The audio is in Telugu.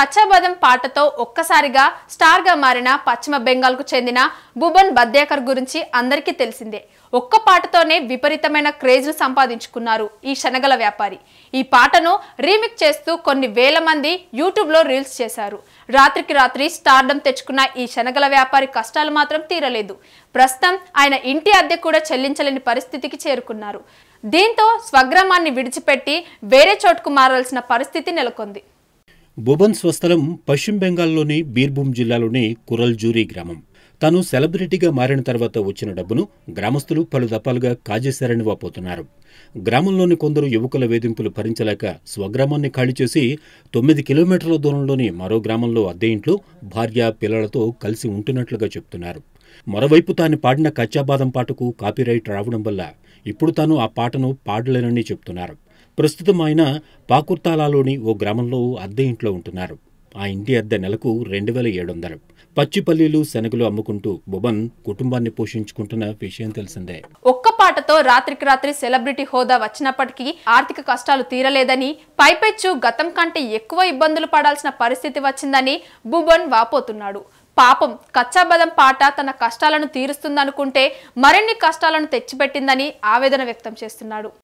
కచ్చాబదం పాటతో ఒక్కసారిగా స్టార్గా మారిన పశ్చిమ బెంగాల్కు చెందిన భుబన్ బద్యాకర్ గురించి అందరికీ తెలిసిందే ఒక్క పాటతోనే విపరీతమైన క్రేజ్ను సంపాదించుకున్నారు ఈ శనగల వ్యాపారి ఈ పాటను రీమిక్ చేస్తూ కొన్ని వేల మంది యూట్యూబ్లో రీల్స్ చేశారు రాత్రికి రాత్రి స్టార్డం తెచ్చుకున్న ఈ శనగల వ్యాపారి కష్టాలు మాత్రం తీరలేదు ప్రస్తుతం ఆయన ఇంటి అద్దె కూడా చెల్లించలేని పరిస్థితికి చేరుకున్నారు దీంతో స్వగ్రామాన్ని విడిచిపెట్టి వేరే చోటుకు మారాల్సిన పరిస్థితి నెలకొంది బుబన్ స్వస్థలం పశ్చిమ బెంగాల్లోని బీర్భూమ్ జిల్లాలోని కురల్జూరి గ్రామం తాను సెలబ్రిటీగా మారిన తర్వాత వచ్చిన డబ్బును గ్రామస్తులు పలు దఫాలుగా కాజేశారని వాపోతున్నారు గ్రామంలోని కొందరు యువకుల వేధింపులు భరించలేక స్వగ్రామాన్ని ఖాళీ చేసి తొమ్మిది కిలోమీటర్ల దూరంలోని మరో గ్రామంలో అద్దె ఇంట్లో భార్య పిల్లలతో కలిసి ఉంటున్నట్లుగా చెప్తున్నారు మరోవైపు తాను పాడిన కచ్చాబాదం పాటకు కాపీరైట్ రావడం వల్ల ఇప్పుడు తాను ఆ పాటను పాడలేనని చెప్తున్నారు ప్రస్తుతం ఆయన పాకుర్తాలాలోని ఓ గ్రామంలో అద్దె ఇంట్లో ఉంటున్నారు ఆ ఇంటి అద్దె నెలకు రెండు వేల ఏడు వందలు పచ్చిపల్లీలు శనగలు అమ్ముకుంటూ బుబన్ కుటుంబాన్ని పోషించుకుంటున్న విషయం తెలిసిందే ఒక్క పాటతో రాత్రికి రాత్రి సెలబ్రిటీ హోదా వచ్చినప్పటికీ ఆర్థిక కష్టాలు తీరలేదని పైపెచ్చు గతం కంటే ఎక్కువ ఇబ్బందులు పడాల్సిన పరిస్థితి వచ్చిందని బుబన్ వాపోతున్నాడు పాపం కచ్చాబదం పాట తన కష్టాలను తీరుస్తుందనుకుంటే మరిన్ని కష్టాలను తెచ్చిపెట్టిందని ఆవేదన వ్యక్తం చేస్తున్నాడు